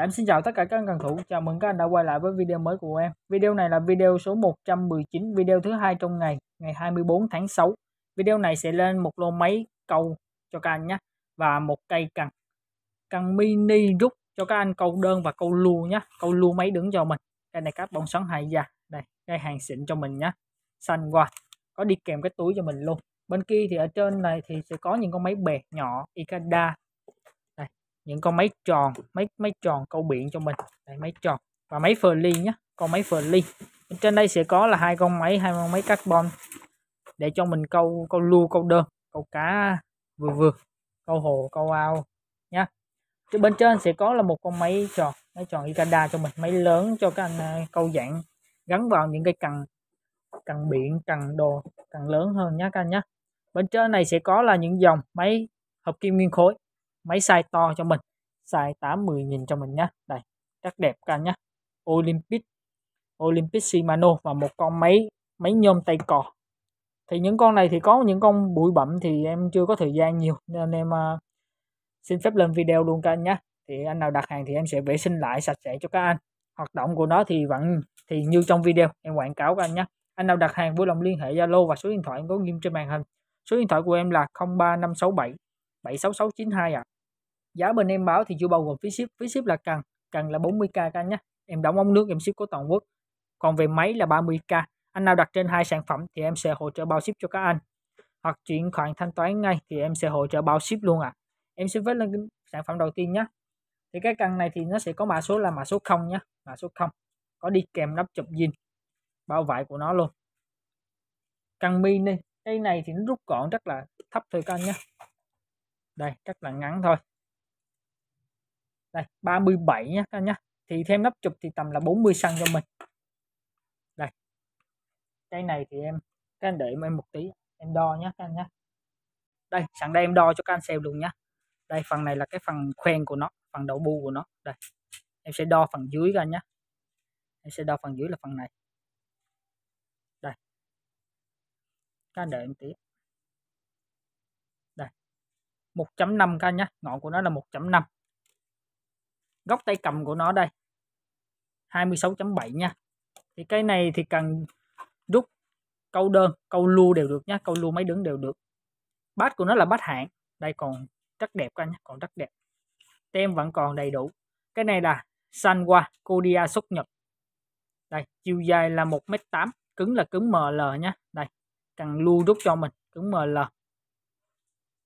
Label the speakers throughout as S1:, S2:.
S1: Dạ em xin chào tất cả các anh cần thủ, chào mừng các anh đã quay lại với video mới của em. Video này là video số 119, video thứ hai trong ngày, ngày 24 tháng 6. Video này sẽ lên một lô máy câu cho các anh nhé và một cây cần cần mini rút cho các anh câu đơn và câu lua nhé câu lua máy đứng cho mình cây này carbon sắn hai già đây cây hàng xịn cho mình nhé xanh qua có đi kèm cái túi cho mình luôn bên kia thì ở trên này thì sẽ có những con máy bè nhỏ Ikada những con máy tròn máy máy tròn câu biển cho mình đây, máy tròn và máy Furly nhé con máy Furly trên đây sẽ có là hai con máy hai con máy carbon để cho mình câu câu lu câu đơn câu cá vừa vừa câu hồ câu ao nhé chứ bên trên sẽ có là một con máy tròn máy tròn Ikada cho mình máy lớn cho các anh à, câu dạng gắn vào những cái cần cần biển cần đồ cần lớn hơn nhé các anh nhé bên trên này sẽ có là những dòng máy hợp kim nguyên khối máy size to cho mình size 80 nghìn cho mình nhé đây rất đẹp cả anh nhé Olympic Olympic Shimano và một con máy máy nhôm tay cò thì những con này thì có những con bụi bặm thì em chưa có thời gian nhiều nên em uh, xin phép lên video luôn các anh nhé thì anh nào đặt hàng thì em sẽ vệ sinh lại sạch sẽ cho các anh hoạt động của nó thì vẫn thì như trong video em quảng cáo các anh nhé anh nào đặt hàng vui lòng liên hệ Zalo và số điện thoại em có ghi trên màn hình số điện thoại của em là 035673 76692 ạ. À. Giá bên em báo thì chưa bao gồm phí ship, phí ship là cần, cần là 40k các anh nhé. Em đóng ống nước em ship của toàn quốc. Còn về máy là 30k. Anh nào đặt trên hai sản phẩm thì em sẽ hỗ trợ bao ship cho các anh. Hoặc chuyển khoản thanh toán ngay thì em sẽ hỗ trợ bao ship luôn ạ. À. Em sẽ viết lên sản phẩm đầu tiên nhá Thì cái cần này thì nó sẽ có mã số là mã số 0 nhá mã số 0. Có đi kèm nắp chụp zin bao vải của nó luôn. Cần mini, cây này thì nó rút gọn rất là thấp thôi các anh nhé đây cắt là ngắn thôi đây 37 nhé các nhé thì thêm nắp chụp thì tầm là 40 xăng cho mình đây cây này thì em các anh để em một tí em đo nhé các anh nhé đây sẵn đây em đo cho các anh xem luôn nhé đây phần này là cái phần khoen của nó phần đầu bu của nó đây em sẽ đo phần dưới các nhé em sẽ đo phần dưới là phần này đây các anh đợi em tí 1.5 các anh nhé ngọn của nó là 1.5 góc tay cầm của nó đây 26.7 nha thì cái này thì cần rút câu đơn câu lu đều được nhé câu lu mấy đứng đều được bát của nó là bát hạng đây còn rất đẹp các nhé còn rất đẹp tem vẫn còn đầy đủ cái này là Sanwa Kodia xuất Nhật đây chiều dài là 1m8 cứng là cứng ML nhé đây cần lưu rút cho mình cứng ML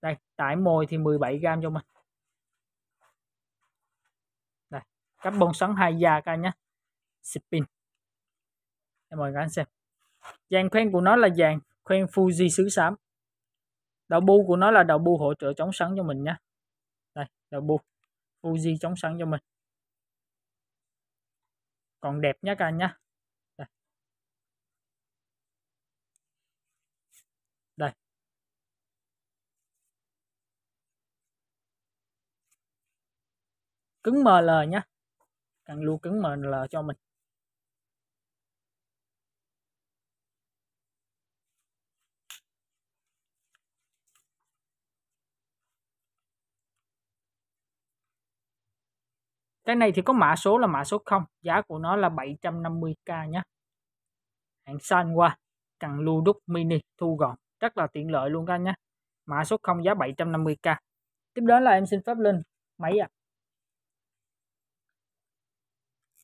S1: đây tải mồi thì 17 gram cho mình đây cắt bông xoắn hai da ca nhé spin em mời các anh xem vàng khoen của nó là vàng khoen Fuji xứ xám đầu bu của nó là đầu bu hỗ trợ chống sắn cho mình nhé đây đầu bu Fuji chống sắn cho mình còn đẹp nhé ca nhé cứng ML nhé cần lưu cứng ML cho mình cái này thì có mã số là mã số 0 giá của nó là 750k nhé hãng xanh qua cần lưu đúc mini thu gọn rất là tiện lợi luôn các anh nhé mã số 0 giá 750k tiếp đến là em xin phép lên máy ạ à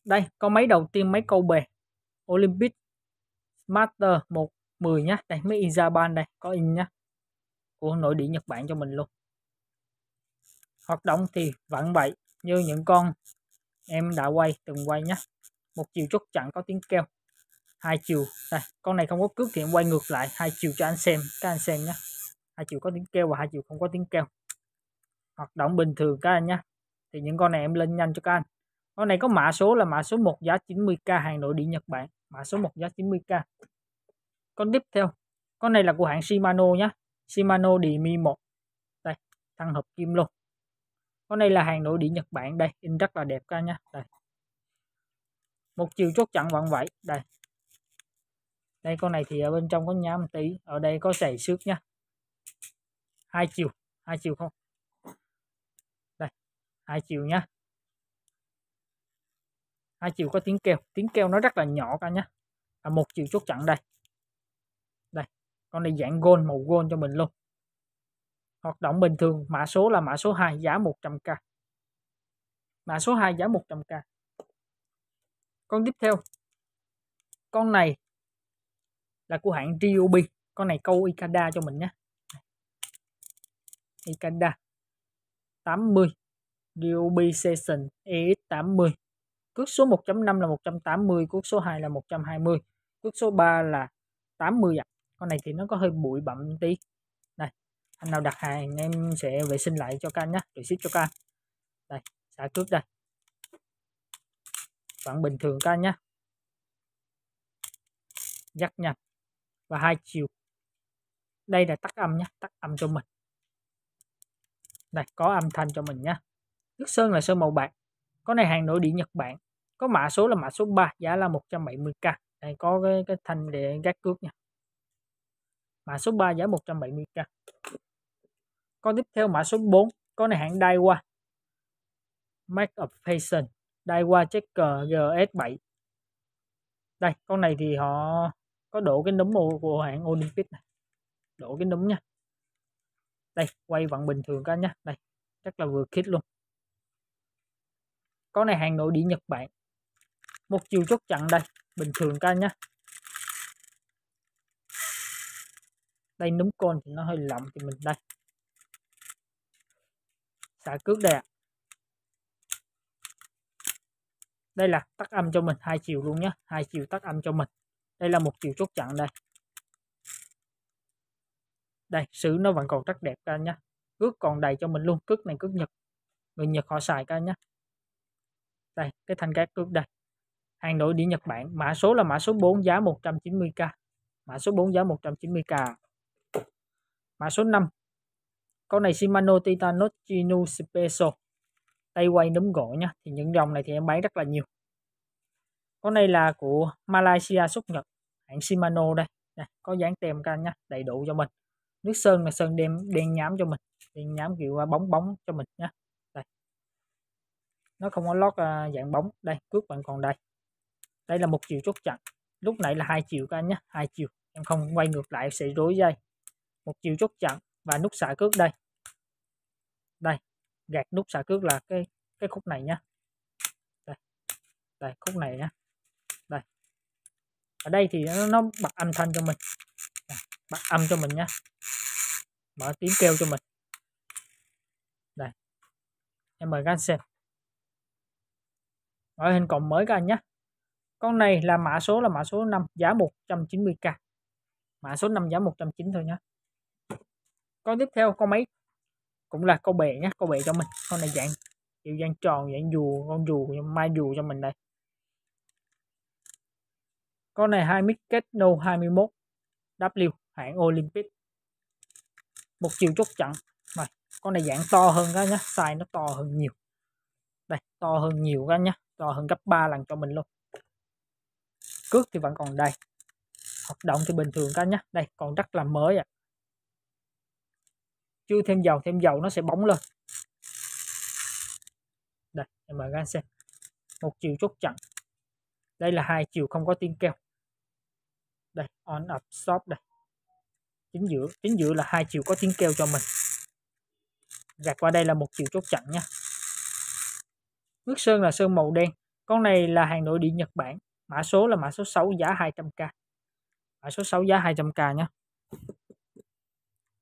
S1: đây có máy đầu tiên mấy câu bề Olympic Master 110 nhá đây mấy Izaban đây có in nhá của nội địa Nhật Bản cho mình luôn hoạt động thì vẫn vậy như những con em đã quay từng quay nhá một chiều chốt chặn có tiếng kêu hai chiều đây con này không có cước thì em quay ngược lại hai chiều cho anh xem các anh xem nhá hai chiều có tiếng kêu và hai chiều không có tiếng kêu hoạt động bình thường các anh nhá thì những con này em lên nhanh cho các anh con này có mã số là mã số 1 giá 90k hàng nội địa Nhật Bản mã số 1 giá 90k con tiếp theo con này là của hãng Shimano nhá Shimano Demi 1 đây thăng hợp kim luôn con này là hàng nội địa Nhật Bản đây in rất là đẹp ca nha đây một chiều chốt chặn vặn vẫy đây đây con này thì ở bên trong có nhám tí ở đây có sảy xước nhá hai chiều hai chiều không đây hai chiều nhá hai chiều có tiếng kêu tiếng kêu nó rất là nhỏ cả nhá là một chiều chốt chặn đây đây con này dạng gold màu gold cho mình luôn hoạt động bình thường mã số là mã số 2 giá 100k mã số 2 giá 100k con tiếp theo con này là của hãng Ryobi con này câu Ikada cho mình nhé Ikada 80 Ryobi Session EX80 Cước số 1.5 là 180, cước số 2 là 120, cước số 3 là 80 ạ. À. Con này thì nó có hơi bụi bặm tí. này anh nào đặt hàng em sẽ vệ sinh lại cho các nhé, rồi ship cho các Đây, xả cước đây. Vẫn bình thường các nhé. Dắt nhanh và hai chiều. Đây là tắt âm nhé, tắt âm cho mình. Đây, có âm thanh cho mình nhé. Nước sơn là sơn màu bạc, con này hàng nội địa Nhật Bản có mã số là mã số 3 giá là 170k này có cái, cái thanh để gác cước nha mã số 3 giá 170k con tiếp theo mã số 4 con này hãng Daiwa Make Up Fashion Daiwa Checker GS7 đây con này thì họ có đổ cái núm của hãng Olympic này đổ cái núm nha đây quay vặn bình thường các nhá đây chắc là vừa khít luôn con này hàng nội địa Nhật Bản một chiều chốt chặn đây bình thường các nhá đây núm con thì nó hơi lỏng thì mình đây xả cước đây ạ à. đây là tắt âm cho mình hai chiều luôn nhá hai chiều tắt âm cho mình đây là một chiều chốt chặn đây đây sứ nó vẫn còn rất đẹp các nhá cước còn đầy cho mình luôn cước này cước nhật người nhật họ xài các nhá đây cái thanh cát cước đây hàng nội địa Nhật Bản mã số là mã số 4 giá 190k mã số 4 giá 190k mã số 5 con này Shimano Titanot Chinu Special tay quay núm gỗ nha thì những dòng này thì em bán rất là nhiều con này là của Malaysia xuất Nhật hãng Shimano đây này, có dán tem các anh nhá đầy đủ cho mình nước sơn là sơn đen đen nhám cho mình đen nhám kiểu à, bóng bóng cho mình nhá nó không có lót ờ, dạng bóng đây cước vẫn còn đây đây là một chiều chốt chặn lúc nãy là hai chiều các anh nhé hai chiều em không quay ngược lại sẽ rối dây một chiều chốt chặn và nút xả cước đây đây gạt nút xả cước là cái cái khúc này nhá đây đây khúc này nhá đây ở đây thì nó, nó bật âm thanh cho mình bật âm cho mình nhá mở tiếng kêu cho mình đây em mời các anh xem rồi hình cộng mới các anh nhé. Con này là mã số là mã số 5 giá 190k. Mã số 5 giá 190 thôi nhé. Con tiếp theo con mấy cũng là con bè nhé, con bè cho mình. Con này dạng kiểu dạng tròn, dạng dù, con dù mai dù cho mình đây. Con này 2 Micket No 21 W hãng Olympic. Một chiều chốt chặn. Rồi, con này dạng to hơn các nhá, size nó to hơn nhiều. Đây, to hơn nhiều các nhá to hơn gấp 3 lần cho mình luôn cước thì vẫn còn đây hoạt động thì bình thường các nhá, đây còn rất là mới ạ à. chưa thêm dầu thêm dầu nó sẽ bóng lên đây em mời các anh xem một chiều chốt chặn đây là hai chiều không có tiếng kêu, đây on up stop đây chính giữa chính giữa là hai chiều có tiếng kêu cho mình gạt qua đây là một chiều chốt chặn nha Nước sơn là sơn màu đen. Con này là hàng nội địa Nhật Bản. Mã số là mã số 6 giá 200k. Mã số 6 giá 200k nhé.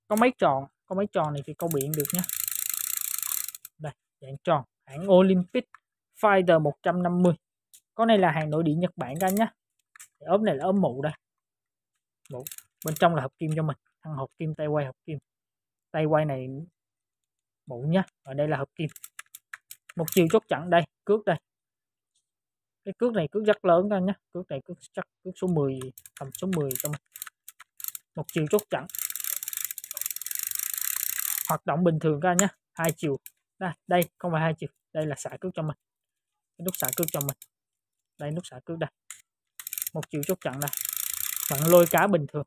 S1: Có mấy tròn. Có mấy tròn này thì câu biển được nhé. Đây, dạng tròn. Hãng Olympic Fighter 150. Con này là hàng nội địa Nhật Bản các anh nhé. Ốp này là ốp mụ đây. Mụ. Bên trong là hộp kim cho mình. Thằng hộp kim tay quay hộp kim. Tay quay này mụ nhá. Ở đây là hộp kim một chiều chốt chặn đây cước đây cái cước này cước rất lớn anh nhé cước này cước chắc cước số 10 tầm số 10 trong một chiều chốt chặn hoạt động bình thường các anh nhé hai chiều đây, đây không phải hai chiều đây là xả cước cho mình cái nút xả cước cho mình đây nút xả cước đây một chiều chốt chặn đây vẫn lôi cá bình thường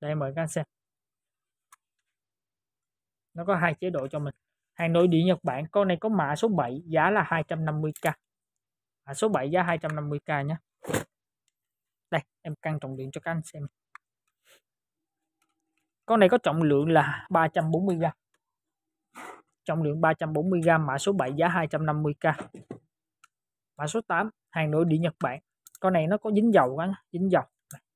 S1: đây mời các anh xem nó có hai chế độ cho mình hàng nội địa Nhật Bản con này có mã số 7 giá là 250k mã số 7 giá 250k nhé đây em căng trọng lượng cho các anh xem con này có trọng lượng là 340g trọng lượng 340g mã số 7 giá 250k mã số 8 hàng nội địa Nhật Bản con này nó có dính dầu quá dính dầu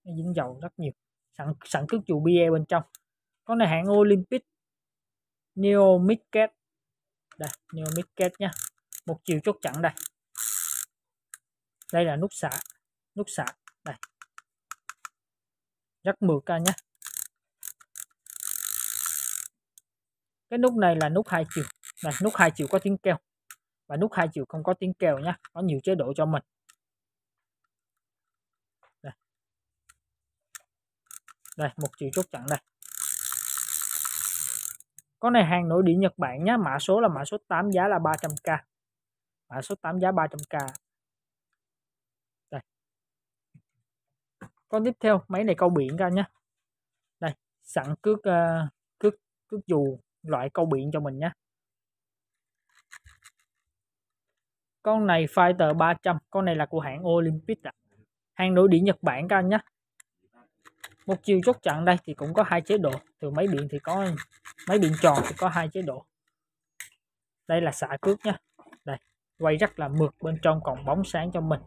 S1: nó dính dầu rất nhiều sẵn sẵn cước chù bia bên trong con này hãng Olympic Neo Midcat đây new mid kết nha một chiều chốt chặn đây đây là nút xả nút xả đây rất mượt ca nhé cái nút này là nút hai chiều này nút hai chiều có tiếng kêu và nút hai chiều không có tiếng kêu nhé có nhiều chế độ cho mình đây, đây một chiều chốt chặn đây con này hàng nội địa Nhật Bản nhá mã số là mã số 8 giá là 300k mã số 8 giá 300k đây con tiếp theo máy này câu biển ra nhé đây sẵn cước ờ, cước cước dù loại câu biển cho mình nhé con này Fighter 300 con này là của hãng Olympic ạ à. hàng nội địa Nhật Bản các anh nhé một chiều chốt chặn đây thì cũng có hai chế độ từ máy điện thì có máy điện tròn thì có hai chế độ đây là xả cước nha đây quay rất là mượt bên trong còn bóng sáng cho mình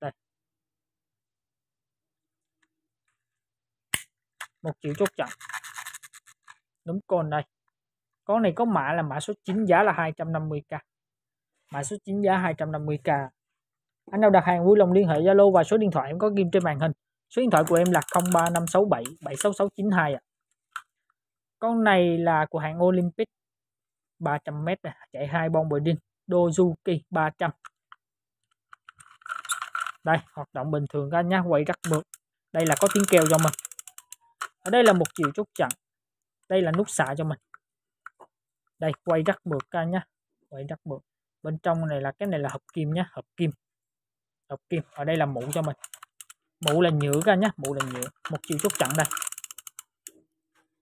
S1: đây một chiều chốt chặn đúng con đây con này có mã là mã số 9 giá là 250k mã số 9 giá 250k anh nào đặt hàng vui lòng liên hệ Zalo và số điện thoại em có ghim trên màn hình số điện thoại của em là 0356776692 ạ à. con này là của hãng Olympic 300m chạy hai bông bồi đinh Dozuki 300 đây hoạt động bình thường các anh nhá quay rất mượt đây là có tiếng kèo cho mình ở đây là một chiều chốt chặn đây là nút xạ cho mình đây quay rất mượt các anh nhá quay rất mượt bên trong này là cái này là hộp kim nhá hộp kim độc kim ở đây là mũ cho mình mũ là nhựa ra nhá mũ là nhựa một chiều chốt chặn đây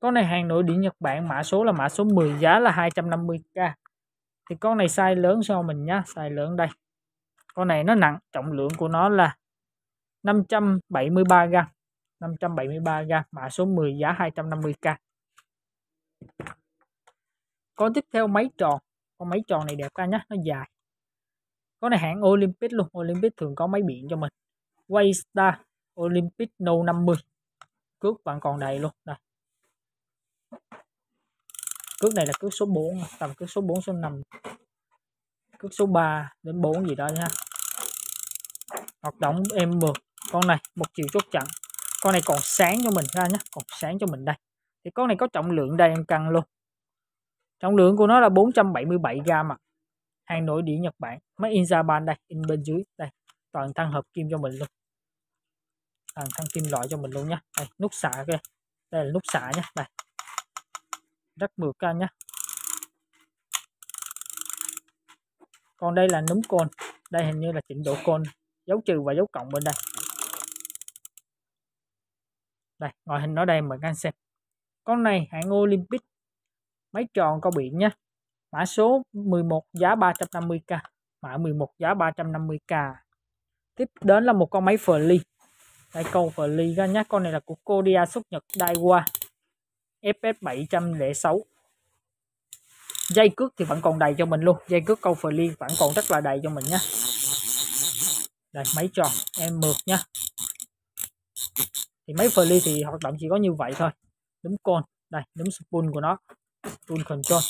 S1: con này hàng nội địa Nhật Bản mã số là mã số 10 giá là 250k thì con này size lớn cho mình nhá size lớn đây con này nó nặng trọng lượng của nó là 573 gram 573 gram mã số 10 giá 250k con tiếp theo máy tròn con máy tròn này đẹp ra nhá nó dài có này hãng Olympic luôn Olympic thường có máy biển cho mình Waystar Olympic No 50 cước vẫn còn đầy luôn đây cước này là cước số 4 tầm cước số 4 số 5 cước số 3 đến 4 gì đó nha hoạt động em mượt con này một chiều chốt chặn con này còn sáng cho mình ra nhé còn sáng cho mình đây thì con này có trọng lượng đây em cân luôn trọng lượng của nó là 477 gram ạ à hàng nổi đĩa Nhật Bản máy in Japan đây in bên dưới đây toàn thân hợp kim cho mình luôn toàn thân kim loại cho mình luôn nhá đây nút xả kia đây là nút xả nhá đây rất mượt các anh nhá còn đây là núm côn đây hình như là chỉnh độ côn dấu trừ và dấu cộng bên đây đây ngoại hình nó đây mời các anh xem con này hãng Olympic máy tròn có biển nhá mã số 11 giá 350k mã 11 giá 350k tiếp đến là một con máy Flea đây con Flea các nhé con này là của Kodia xuất Nhật Daiwa FS 706 dây cước thì vẫn còn đầy cho mình luôn dây cước câu Flea vẫn còn rất là đầy cho mình nhé đây máy tròn em mượt nhá thì máy Flea thì hoạt động chỉ có như vậy thôi đúng con đây đúng spoon của nó spoon control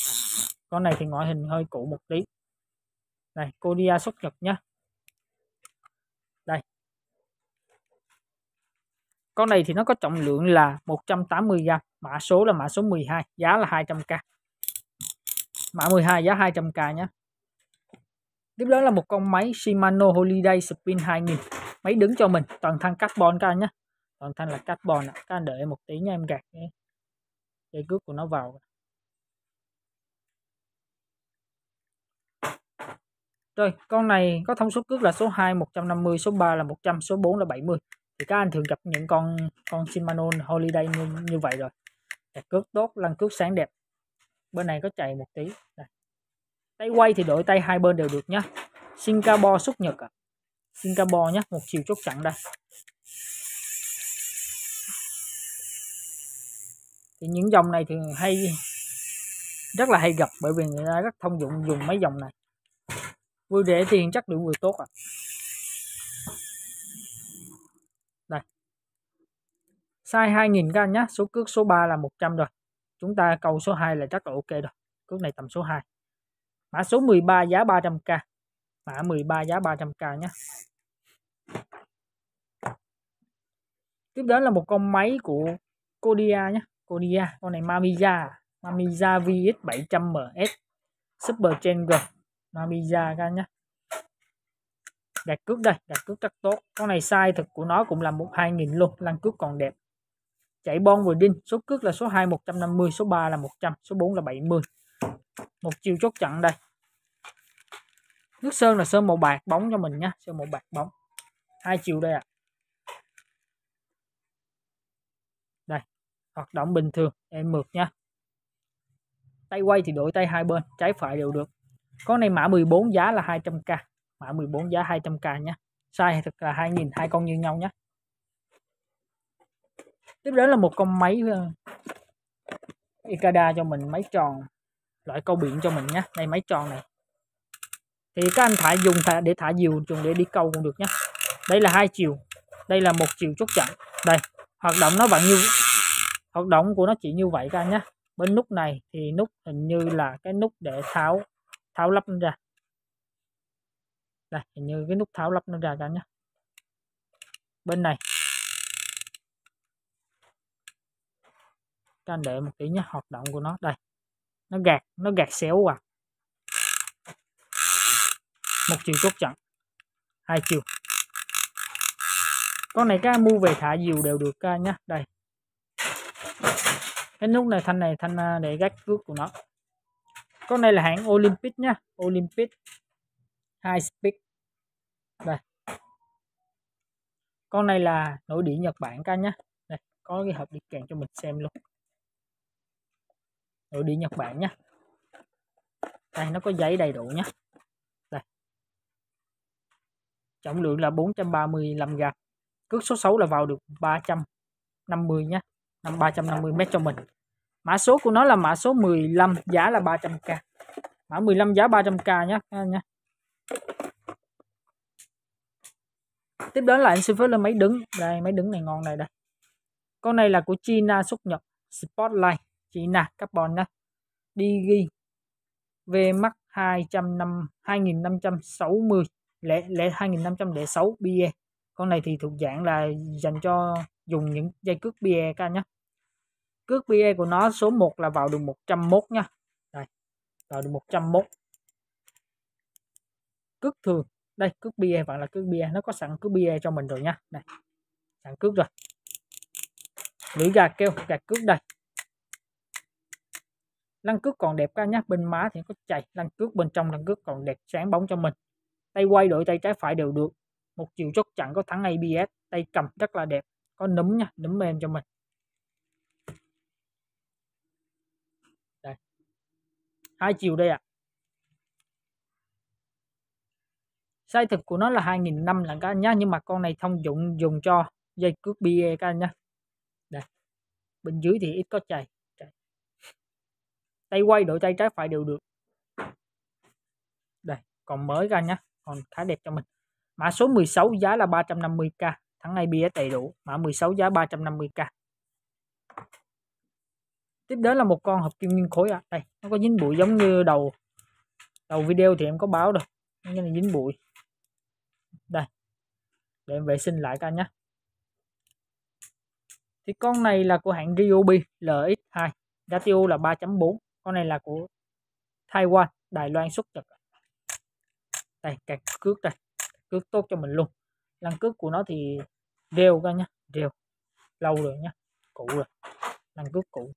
S1: con này thì ngoại hình hơi cũ một tí này Kodia xuất nhật nhá đây con này thì nó có trọng lượng là 180 gram mã số là mã số 12 giá là 200k mã 12 giá 200k nhé tiếp đó là một con máy Shimano Holiday Spin 2000 máy đứng cho mình toàn thân carbon các anh nhé toàn thân là carbon các anh đợi em một tí nha em gạt cái dây cước của nó vào Rồi, con này có thông số cước là số 2 150, số 3 là 100, số 4 là 70. Thì các anh thường gặp những con con Shimano Holiday như, như vậy rồi. Đặt cước tốt, lăn cước sáng đẹp. Bên này có chạy một tí. Đây. Tay quay thì đổi tay hai bên đều được nhá. Singapore xuất Nhật à. Singapore nhá một chiều chốt chặn đây. Thì những dòng này thì hay rất là hay gặp bởi vì người ta rất thông dụng dùng mấy dòng này vui để tiền chắc được vui tốt à đây sai 2.000 các anh nhé số cước số 3 là 100 rồi chúng ta câu số 2 là chắc là ok rồi cước này tầm số 2 mã số 13 giá 300k mã 13 giá 300k nhé tiếp đến là một con máy của Kodia nhé Kodia con này Mamiya Mamiya VX 700 MS Super Changer Mabija các nhé gạch cước đây gạch cước rất tốt con này size thực của nó cũng là một hai nghìn luôn lăn cước còn đẹp chạy bon vừa đinh số cước là số 2 150 số 3 là 100 số 4 là 70 một chiều chốt chặn đây nước sơn là sơn màu bạc bóng cho mình nhá sơn màu bạc bóng hai chiều đây ạ à. đây hoạt động bình thường em mượt nha tay quay thì đổi tay hai bên trái phải đều được con này mã 14 giá là 200k mã 14 giá 200k nhé size thực là 2000 hai con như nhau nhé tiếp đến là một con máy ờ, Ikada cho mình máy tròn loại câu biển cho mình nhé đây máy tròn này thì các anh thả dùng thả để thả diều dùng để đi câu cũng được nhé đây là hai chiều đây là một chiều chốt chặn đây hoạt động nó vẫn như hoạt động của nó chỉ như vậy các anh nhé bên nút này thì nút hình như là cái nút để tháo tháo lắp nó ra đây hình như cái nút tháo lắp nó ra cả nhé bên này các anh để một tí nhé hoạt động của nó đây nó gạt nó gạt xéo qua một chiều tốt chẳng hai chiều con này các mua về thả diều đều được ca nhá đây cái nút này thanh này thanh à, để gác cước của nó con này là hãng Olympic nhá Olympic high speed đây con này là nội địa Nhật Bản ca nhá đây có cái hộp đi kèm cho mình xem luôn nội địa Nhật Bản nhá đây nó có giấy đầy đủ nhá đây trọng lượng là 435 g cước số 6 là vào được 350 nhá năm 350 mét cho mình mã số của nó là mã số 15 giá là 300k mã 15 giá 300k nhé nha tiếp đến là anh xin phép lên máy đứng đây máy đứng này ngon này đây con này là của China xuất nhập Spotlight China carbon đó Digi VMAX 205 2560 lẻ lẻ 2506 BE con này thì thuộc dạng là dành cho dùng những dây cước BE ca nhé cước PE của nó số 1 là vào đường 101 nha đây vào đường 101 cước thường đây cước PE bạn là cước PE nó có sẵn cước PE cho mình rồi nha đây sẵn cước rồi lưỡi gà kêu gà cước đây lăn cước còn đẹp các nhá bên má thì có chày lăn cước bên trong lăn cước còn đẹp sáng bóng cho mình tay quay đổi tay trái phải đều được một chiều chốt chặn có thắng ABS tay cầm rất là đẹp có nấm nha nấm mềm cho mình hai chiều đây ạ à. size thực của nó là 2005 là các anh nhá nhưng mà con này thông dụng dùng cho dây cước bia e các anh nhá đây bên dưới thì ít có chày tay quay đổi tay trái phải đều được đây còn mới ra nhá còn khá đẹp cho mình mã số 16 giá là 350k tháng này bia đầy đủ mã 16 giá 350k tiếp đến là một con hợp kim nguyên khối ạ à. đây nó có dính bụi giống như đầu đầu video thì em có báo rồi như là dính bụi đây để em vệ sinh lại coi nhé thì con này là của hãng Ryobi LX2 giá tiêu là 3.4 con này là của Taiwan Đài Loan xuất nhập đây cạc cước đây cước tốt cho mình luôn lăn cước của nó thì đều coi nhá đều lâu rồi nhá cũ rồi lăn cước cũ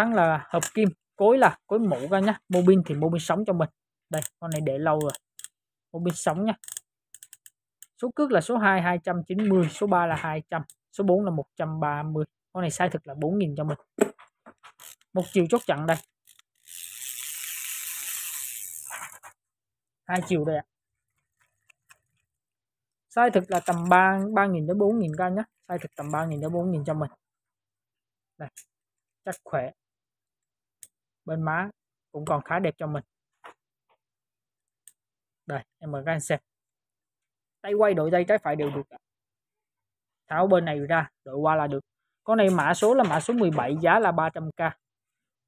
S1: thắng là hợp kim cối là cối mũ ra nhá mô pin thì mô pin sống cho mình đây con này để lâu rồi mô pin sống nhá số cước là số 2 290 số 3 là 200 số 4 là 130 con này sai thực là 4.000 cho mình một chiều chốt chặn đây hai chiều đây ạ sai thực là tầm 3 3.000 đến 4.000 ca nhé sai thực tầm 3.000 đến 4.000 cho mình đây chắc khỏe bên má cũng còn khá đẹp cho mình đây em mời các anh xem tay quay đổi tay trái phải đều được tháo bên này ra đổi qua là được con này mã số là mã số 17 giá là 300k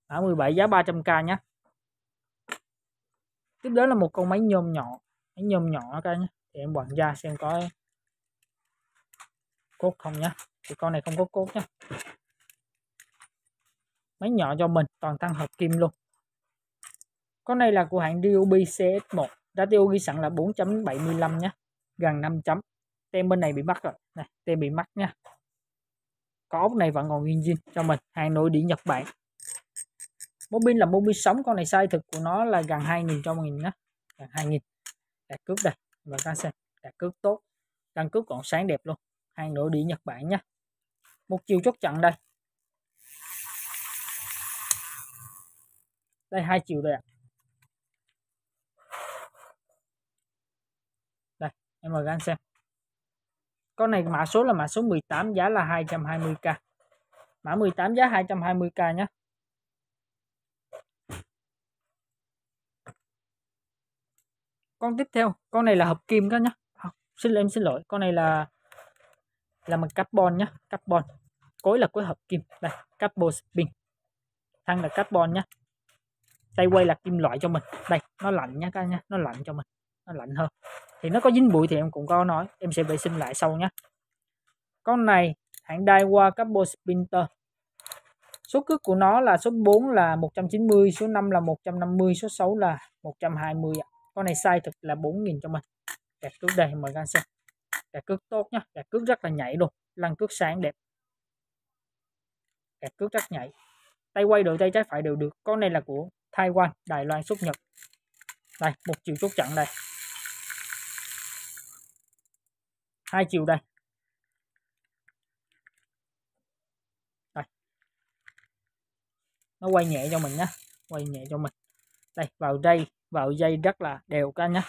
S1: mã 17 giá 300k nhé tiếp đến là một con máy nhôm nhỏ máy nhôm nhỏ các nhé thì em quặn ra xem có cốt không nhé. thì con này không có cốt nhé máy nhỏ cho mình toàn thân hợp kim luôn con này là của hãng DOB CS1 ratio ghi sẵn là 4.75 nhé gần 5 chấm tem bên này bị mắc rồi này tem bị mắc nha có ốc này vẫn còn nguyên zin cho mình hàng nội địa Nhật Bản mô pin là mô pin sống con này sai thực của nó là gần 2.000 cho mình nhé gần 2.000 đạt cước đây và ta xem đạt cước tốt đang cước còn sáng đẹp luôn hàng nội địa Nhật Bản nha một chiều chốt chặn đây đây hai triệu đây ạ đây em mời các anh xem con này mã số là mã số 18 giá là 220k mã 18 giá 220k nhé con tiếp theo con này là hợp kim các nhá à, xin em xin lỗi con này là là mặt carbon nhá carbon cối là cối hợp kim đây carbon spin thăng là carbon nhá tay quay là kim loại cho mình đây nó lạnh nhá các nha nó lạnh cho mình nó lạnh hơn thì nó có dính bụi thì em cũng có nói em sẽ vệ sinh lại sau nhé con này hãng Daiwa Carbon Spinter số cước của nó là số 4 là 190 số 5 là 150 số 6 là 120 ạ con này size thực là 4.000 cho mình gạt cước đây mời các anh xem gạt cước tốt nhá gạt cước rất là nhảy luôn lăn cước sáng đẹp gạt cước rất nhảy tay quay đội tay trái phải đều được con này là của Taiwan, Đài Loan xuất Nhật. Đây, một chiều chốt chặn đây. Hai chiều đây. Đây. Nó quay nhẹ cho mình nhé, quay nhẹ cho mình. Đây, vào dây, vào dây rất là đều các nhé.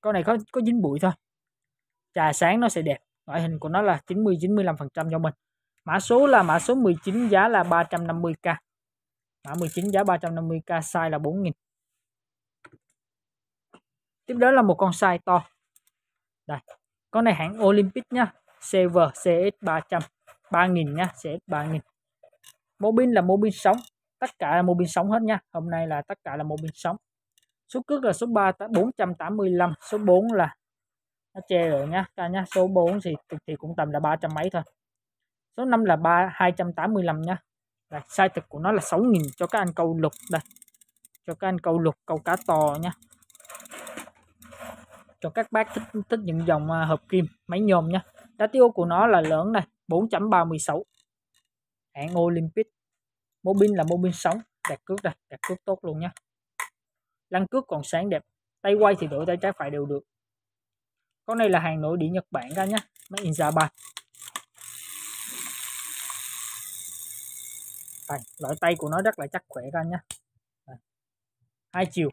S1: Con này có có dính bụi thôi. Trà sáng nó sẽ đẹp. Ngoại hình của nó là 90 95% cho mình. Mã số là mã số 19 giá là 350k mã 19 giá 350k size là 4.000 tiếp đó là một con size to đây con này hãng Olympic nhá Sever CX300 3.000 nhá cs 3 000 mô pin là mô pin sống tất cả là mô pin sống hết nhá hôm nay là tất cả là mô pin sống số cước là số 3 485 số 4 là nó che rồi nhá ta nhá số 4 thì thì cũng tầm là 300 mấy thôi số 5 là 3 285 nhá đây, size thực của nó là 6.000 cho các anh câu lục đây cho các anh câu lục câu cá to nha cho các bác thích thích những dòng à, hợp kim máy nhôm nha đá tiêu của nó là lớn này 4.36 hãng Olympic mô pin là mô pin sống đặt cước đây đặt cước tốt luôn nha lăn cước còn sáng đẹp tay quay thì đổi tay trái phải đều được con này là hàng nội địa Nhật Bản ra nhé, máy Inzaban phành loại tay của nó rất là chắc khỏe các anh nhé hai chiều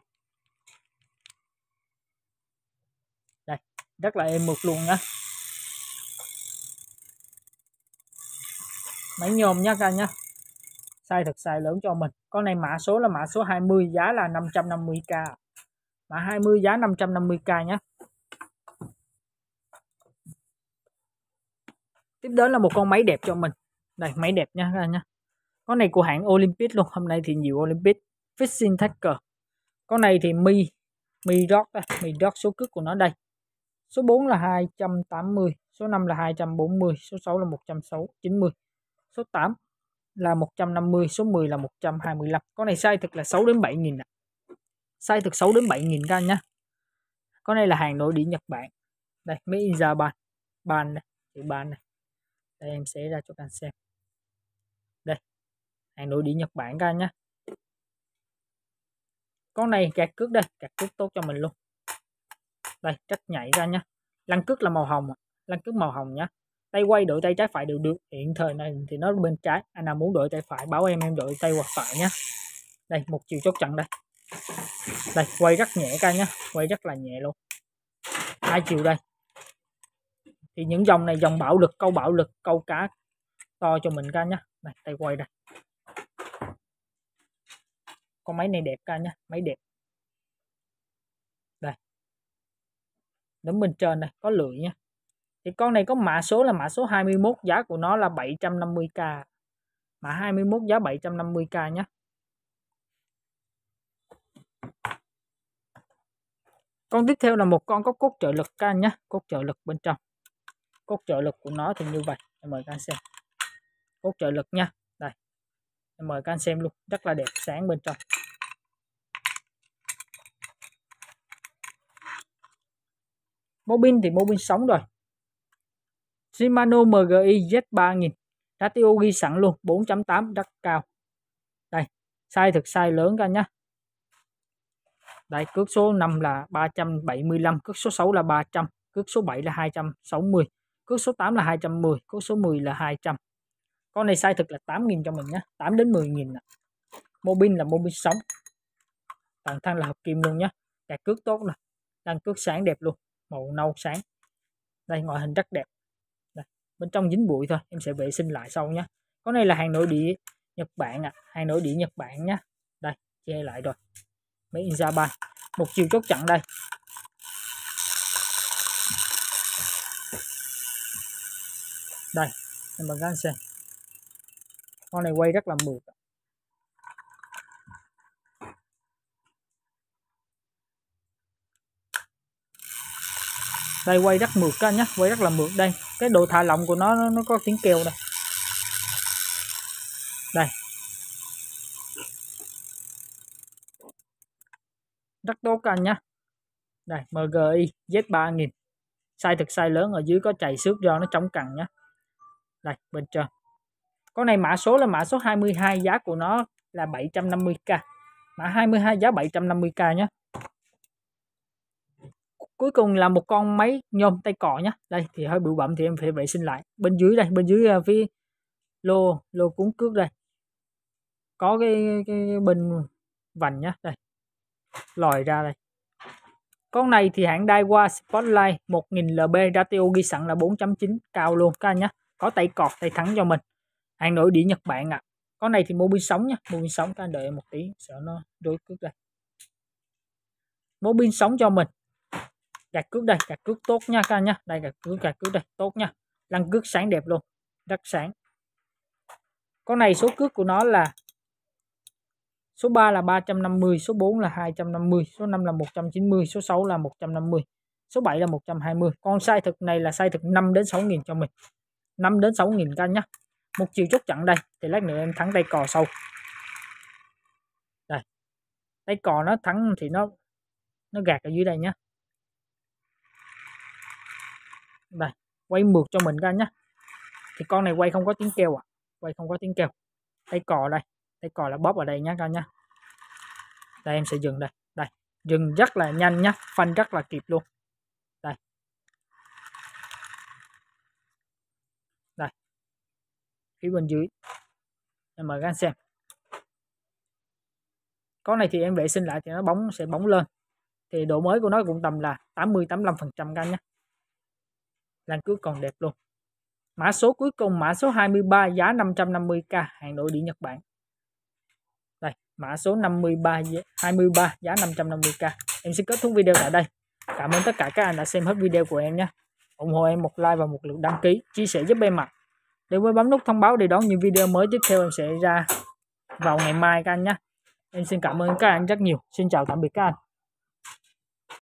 S1: đây rất là êm mượt luôn nhá máy nhôm nhá các anh nhá size thật size lớn cho mình con này mã số là mã số 20 giá là 550k mã 20 giá 550k nhé tiếp đến là một con máy đẹp cho mình đây máy đẹp nha các anh nhá con này của hãng Olympic luôn hôm nay thì nhiều Olympic Fishing Tackle con này thì mi mi dot mi dot số cước của nó đây số 4 là 280 số 5 là 240 số 6 là 160 90 số 8 là 150 số 10 là 125 con này sai thực là 6 đến 7 nghìn sai thực 6 đến 7 nghìn các anh nhá con này là hàng nội địa Nhật Bản đây mấy in ra bàn bàn này chữ bàn này đây em sẽ ra cho các anh xem hàng nội địa Nhật Bản các anh nhé con này gạt cước đây gạt cước tốt cho mình luôn đây trách nhảy ra nhá lăn cước là màu hồng lăn cước màu hồng nhá tay quay đổi tay trái phải đều được hiện thời này thì nó bên trái anh à, nào muốn đổi tay phải báo em em đổi tay hoặc phải nhá đây một chiều chốt chặn đây đây quay rất nhẹ ca nhá quay rất là nhẹ luôn hai chiều đây thì những dòng này dòng bạo lực câu bạo lực câu cá to cho mình ca nhá này tay quay đây con máy này đẹp cả nha máy đẹp đây đúng bên trên đây có lưỡi nha thì con này có mã số là mã số 21 giá của nó là 750k mã 21 giá 750k nhé con tiếp theo là một con có cốt trợ lực ca anh nhé cốt trợ lực bên trong cốt trợ lực của nó thì như vậy em mời các xem cốt trợ lực nha mời các anh xem luôn rất là đẹp sáng bên trong mẫu pin thì mẫu pin sống rồi Shimano MGI Z3000 ratio ghi sẵn luôn 4.8 rất cao đây sai thực sai lớn các anh nhé đây cước số 5 là 375 cước số 6 là 300 cước số 7 là 260 cước số 8 là 210 cước số 10 là 200 con này size thực là 8.000 cho mình nhé 8 đến 10.000 nè mobin là mobin sống toàn thân là hợp kim luôn nhé cạc cước tốt nè đang cước sáng đẹp luôn màu nâu sáng đây ngoại hình rất đẹp đây. bên trong dính bụi thôi em sẽ vệ sinh lại sau nhé con này là hàng nội địa Nhật Bản ạ à. hàng nội địa Nhật Bản nhá đây che lại rồi mấy in Japan một chiều chốt chặn đây đây em bằng gan xem con này quay rất là mượt đây quay rất mượt các anh nhé quay rất là mượt đây cái độ thả lỏng của nó nó có tiếng kêu đây đây rất tốt các anh nhé đây MGI Z3000 size thực size lớn ở dưới có chạy xước do nó chống cằn nhé đây bên trên con này mã số là mã số 22 giá của nó là 750k mã 22 giá 750k nhé cuối cùng là một con máy nhôm tay cọ nhé đây thì hơi bụi bặm thì em phải vệ sinh lại bên dưới đây bên dưới à, phía lô lô cuốn cước đây có cái, cái bên vành nhá đây lòi ra đây con này thì hãng Daiwa Spotlight 1000 lb ratio ghi sẵn là 4.9 cao luôn các anh nhé có tay cọt tay thắng cho mình hàng nội địa Nhật Bản ạ à. con này thì mua pin sống nha mua pin sống các anh đợi em một tí sợ nó rối cước đây mua pin sống cho mình gạt cước đây gạt cước tốt nha các anh nha đây gạt cước gạt cước đây tốt nha lăn cước sáng đẹp luôn rất sáng con này số cước của nó là số 3 là 350 số 4 là 250 số 5 là 190 số 6 là 150 số 7 là 120 con size thực này là size thực 5 đến 6 nghìn cho mình 5 đến 6 nghìn canh nhá một chiều chốt chặn đây thì lát nữa em thắng tay cò sâu đây tay cò nó thắng thì nó nó gạt ở dưới đây nhá đây quay mượt cho mình ra nhá thì con này quay không có tiếng kêu à quay không có tiếng kêu tay cò đây tay cò là bóp ở đây nhá các nhá đây em sẽ dừng đây đây dừng rất là nhanh nhá phanh rất là kịp luôn phía bên dưới em mời các anh xem con này thì em vệ sinh lại thì nó bóng sẽ bóng lên thì độ mới của nó cũng tầm là 80 85 phần trăm các anh nhé lan cứ còn đẹp luôn mã số cuối cùng mã số 23 giá 550k hàng nội địa Nhật Bản đây mã số 53 23 giá 550k em sẽ kết thúc video tại đây cảm ơn tất cả các anh đã xem hết video của em nhé ủng hộ em một like và một lượt đăng ký chia sẻ giúp em mặt đừng quên bấm nút thông báo để đón những video mới tiếp theo em sẽ ra vào ngày mai các anh nhé em xin cảm ơn các anh rất nhiều xin chào tạm biệt các anh